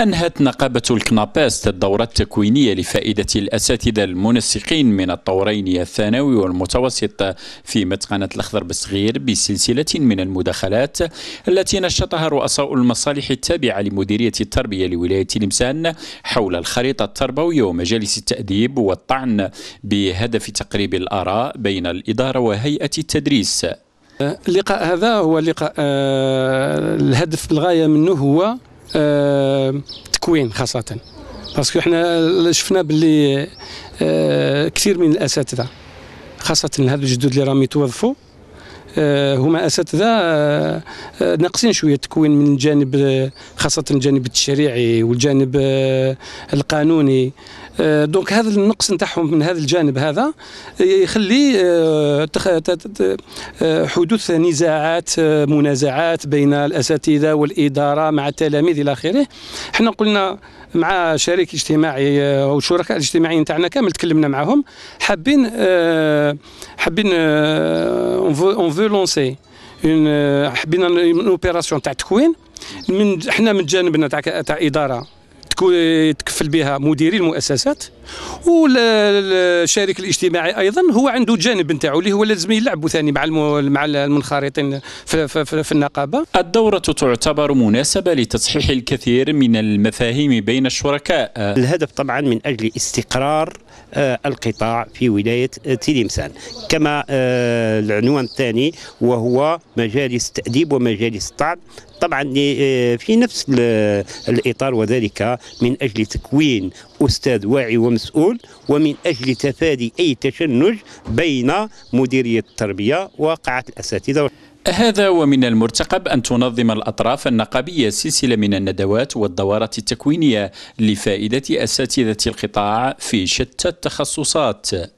أنهت نقابة الكناباست الدورة التكوينية لفائدة الأساتذة المنسقين من الطورين الثانوي والمتوسط في متقنة الأخضر بالصغير بسلسلة من المداخلات التي نشطها رؤساء المصالح التابعة لمديرية التربية لولاية لمسان حول الخريطة التربوية ومجالس التأديب والطعن بهدف تقريب الآراء بين الإدارة وهيئة التدريس اللقاء هذا هو لقاء آه، الهدف الغاية منه هو آه، تكوين خاصه باسكو حنا شفنا باللي آه، كثير من الاساتذه خاصه هاد الجدد اللي راهم يتوظفوا آه، هما اساتذه آه، آه، ناقصين شويه التكوين من الجانب خاصه الجانب التشريعي والجانب القانوني دونك هذا النقص نتاعهم من هذا الجانب هذا يخلي حدوث نزاعات منازعات بين الاساتذه والاداره مع التلاميذ الى اخره احنا قلنا مع شريك اجتماعي آه، او الشركاء الاجتماعيين تاعنا كامل تكلمنا معاهم حابين آه، حابين اون فو لونسي حبينا اون اوبيراسيون تاع تكوين من احنا من جانبنا تاع تاع اداره يتكفل بها مديري المؤسسات والشارك الاجتماعي ايضا هو عنده جانب نتاعو اللي هو لازم يلعبوا ثاني مع مع المنخرطين في, في, في, في النقابه. الدوره تعتبر مناسبه لتصحيح الكثير من المفاهيم بين الشركاء. الهدف طبعا من اجل استقرار آه، القطاع في ولاية آه، تلمسان كما آه، العنوان الثاني وهو مجالس التأديب ومجالس الطعن طبعا في نفس الإطار وذلك من أجل تكوين أستاذ واعي ومسؤول ومن أجل تفادي أي تشنج بين مديرية التربية وقاعة الأساتذة هذا ومن المرتقب أن تنظم الأطراف النقابية سلسلة من الندوات والدورات التكوينية لفائدة أساتذة القطاع في شتى التخصصات